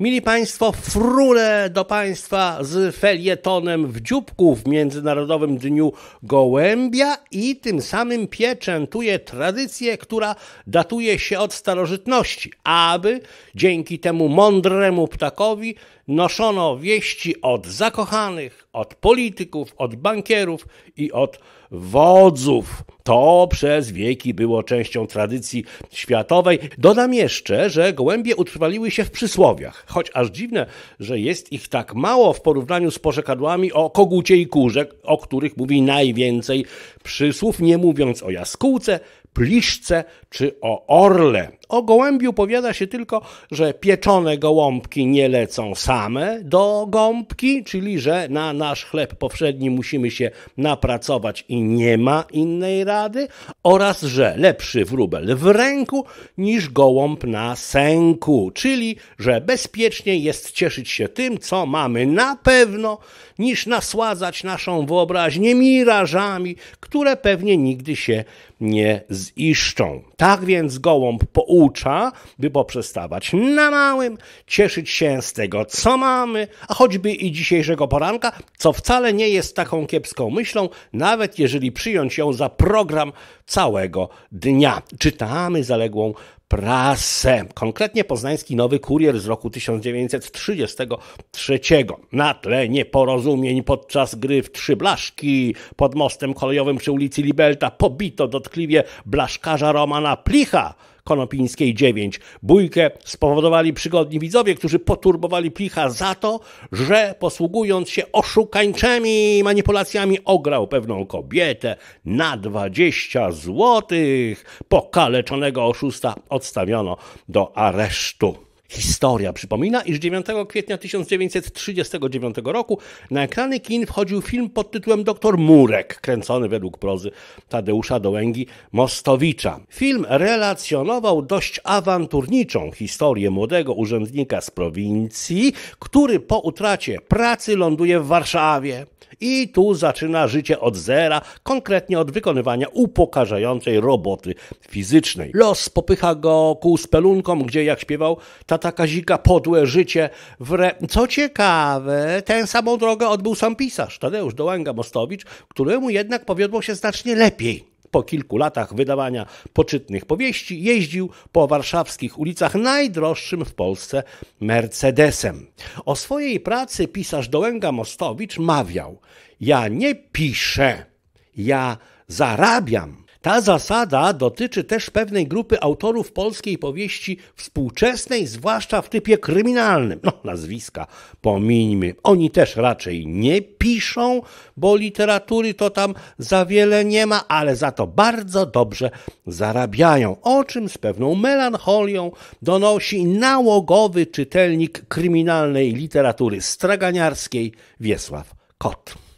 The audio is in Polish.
Mili Państwo, frule do Państwa z felietonem w dzióbku w Międzynarodowym Dniu Gołębia i tym samym pieczętuje tradycję, która datuje się od starożytności, aby dzięki temu mądremu ptakowi noszono wieści od zakochanych, od polityków, od bankierów i od wodzów. To przez wieki było częścią tradycji światowej. Dodam jeszcze, że gołębie utrwaliły się w przysłowiach, choć aż dziwne, że jest ich tak mało w porównaniu z porzekadłami o kogucie i kurze, o których mówi najwięcej przysłów, nie mówiąc o jaskółce, pliszce czy o orle. O gołębiu powiada się tylko, że pieczone gołąbki nie lecą same do gąbki, czyli że na nasz chleb powszedni musimy się napracować i nie ma innej rady, oraz że lepszy wróbel w ręku niż gołąb na sęku, czyli że bezpieczniej jest cieszyć się tym, co mamy na pewno, niż nasładzać naszą wyobraźnię mirażami, które pewnie nigdy się nie ziszczą. Tak więc gołąb poucza, by poprzestawać na małym, cieszyć się z tego, co mamy, a choćby i dzisiejszego poranka, co wcale nie jest taką kiepską myślą, nawet jeżeli przyjąć ją za program całego dnia. Czytamy zaległą prasę. Konkretnie poznański Nowy Kurier z roku 1933. Na tle nieporozumień podczas gry w trzy blaszki pod mostem kolejowym przy ulicy Libelta pobito dotkliwie blaszkarza Romana Plicha Konopińskiej 9. Bójkę spowodowali przygodni widzowie, którzy poturbowali Plicha za to, że posługując się oszukańczymi manipulacjami ograł pewną kobietę na 20 złotych. Pokaleczonego oszusta odstawiono do aresztu. Historia przypomina, iż 9 kwietnia 1939 roku na ekrany kin wchodził film pod tytułem Doktor Murek, kręcony według prozy Tadeusza Dołęgi Mostowicza. Film relacjonował dość awanturniczą historię młodego urzędnika z prowincji, który po utracie pracy ląduje w Warszawie i tu zaczyna życie od zera, konkretnie od wykonywania upokarzającej roboty fizycznej. Los popycha go ku spelunkom, gdzie jak śpiewał tata Kazika podłe życie w re... Co ciekawe, tę samą drogę odbył sam pisarz Tadeusz Dołęga-Mostowicz, któremu jednak powiodło się znacznie lepiej. Po kilku latach wydawania poczytnych powieści jeździł po warszawskich ulicach najdroższym w Polsce Mercedesem. O swojej pracy pisarz Dołęga Mostowicz mawiał: Ja nie piszę, ja zarabiam. Ta zasada dotyczy też pewnej grupy autorów polskiej powieści współczesnej, zwłaszcza w typie kryminalnym. No, nazwiska pomińmy. Oni też raczej nie piszą, bo literatury to tam za wiele nie ma, ale za to bardzo dobrze zarabiają, o czym z pewną melancholią donosi nałogowy czytelnik kryminalnej literatury straganiarskiej Wiesław Kot.